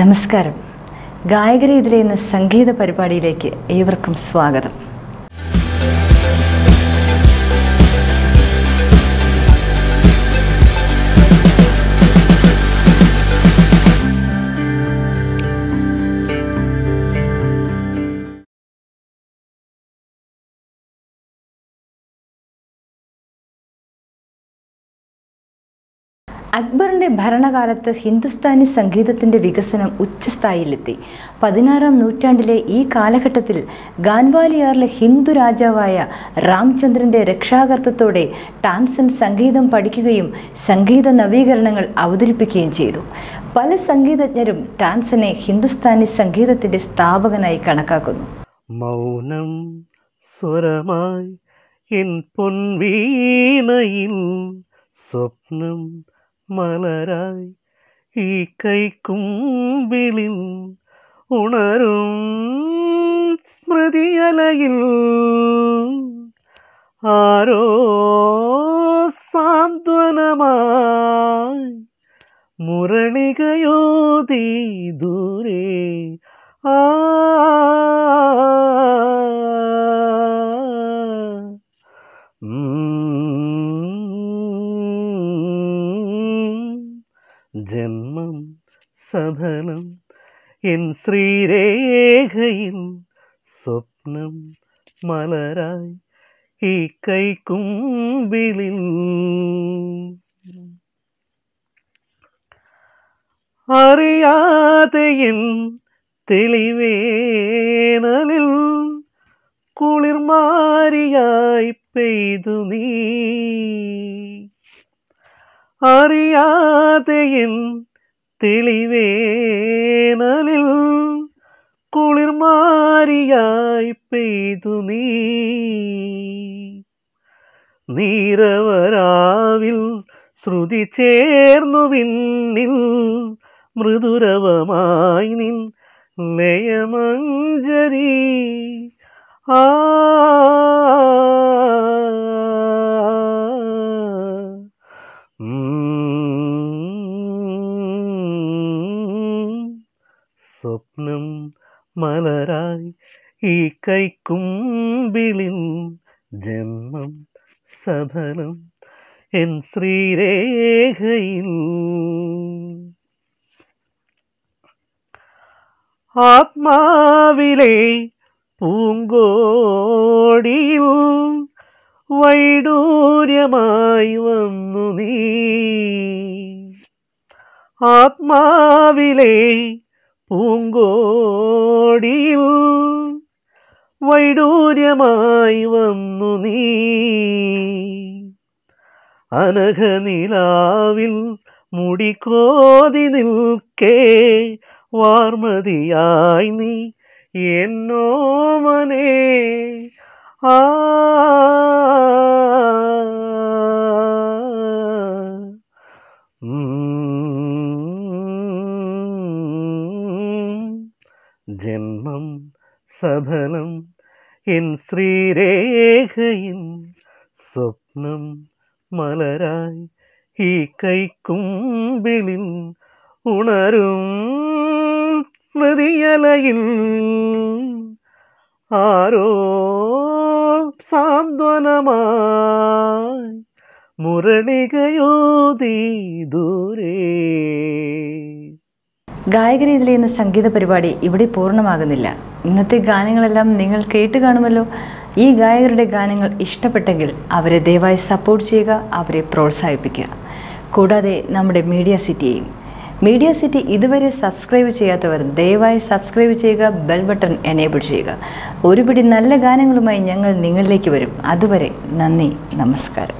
നമസ്കാരം ഗായകരീതിയിലെ ഇന്ന് സംഗീത പരിപാടിയിലേക്ക് ഏവർക്കും സ്വാഗതം അക്ബറിൻ്റെ ഭരണകാലത്ത് ഹിന്ദുസ്ഥാനി സംഗീതത്തിൻ്റെ വികസനം ഉച്ചസ്ഥായിയിലെത്തി പതിനാറാം നൂറ്റാണ്ടിലെ ഈ കാലഘട്ടത്തിൽ ഗാൻവാലിയാറിലെ ഹിന്ദു രാജാവായ രാംചന്ദ്രൻ്റെ രക്ഷാകർത്തത്തോടെ ടാൻസൻ സംഗീതം പഠിക്കുകയും സംഗീത നവീകരണങ്ങൾ അവതരിപ്പിക്കുകയും ചെയ്തു പല സംഗീതജ്ഞരും ടാൻസനെ ഹിന്ദുസ്ഥാനി സംഗീതത്തിൻ്റെ സ്ഥാപകനായി കണക്കാക്കുന്നു മൗനം സ്വരമായി സ്വപ്നം മലരായി ഈ കൈക്കുമ്പിളിൽ ഉണരും സ്മൃതിയലയിൽ ആരോ സാന്ത്വനമായി മുരളികയോതി ദൂരെ ആ ജന്മം സഫലം എൻ ശ്രീരേഖയിൽ സ്വപ്നം മലരായി ഈ കൈക്കുമ്പിളിൽ അറിയാതെ തെളിവേനലിൽ കുളിർമാരിയായി പെയ്തു നീ അറിയാതെയിൻ തെളിവേനലിൽ കുളിർമാരിയായി പെയ്തു നീ നീരവരാവിൽ ശ്രുതി ചേർന്നു വിണ്ണിൽ മൃദുരവമായി നിൻ ലയമഞ്ജരി ആ സ്വപ്നം മലരായി ഈ കൈക്കുമ്പിളിൽ ജന്മം സഫലം എൻ ശ്രീരേഖയിൽ ആത്മാവിലെ പൂങ്കോടിയിൽ വൈഡൂര്യമായി വന്നു നീ ആത്മാവിലെ പൂങ്കോടിയിൽ വൈഡൂര്യമായി വന്നു നീ അനഘനിലാവിൽ മുടിക്കോതി നിൽക്കേ വാർമതിയായി നീ എന്നോ മനേ ആ സഫലം ഇൻ ശ്രീരേഖയിൻ സ്വപ്നം മലരായി ഈ കൈക്കുമ്പിളിൽ ഉണരും സ്മൃതിയലയിൽ ആരോ സാന്ത്വനമായി മുരളികയോതി ദൂരേ ഗായകരീതിയിലെ ഇന്ന് സംഗീത പരിപാടി ഇവിടെ പൂർണ്ണമാകുന്നില്ല ഇന്നത്തെ ഗാനങ്ങളെല്ലാം നിങ്ങൾ കേട്ട് കാണുമല്ലോ ഈ ഗായകരുടെ ഗാനങ്ങൾ ഇഷ്ടപ്പെട്ടെങ്കിൽ അവരെ ദയവായി സപ്പോർട്ട് ചെയ്യുക അവരെ പ്രോത്സാഹിപ്പിക്കുക കൂടാതെ നമ്മുടെ മീഡിയ സിറ്റിയെയും മീഡിയ സിറ്റി ഇതുവരെ സബ്സ്ക്രൈബ് ചെയ്യാത്തവർ ദയവായി സബ്സ്ക്രൈബ് ചെയ്യുക ബെൽ ബട്ടൺ എനേബിൾ ചെയ്യുക ഒരുപിടി നല്ല ഗാനങ്ങളുമായി ഞങ്ങൾ നിങ്ങളിലേക്ക് വരും അതുവരെ നന്ദി നമസ്കാരം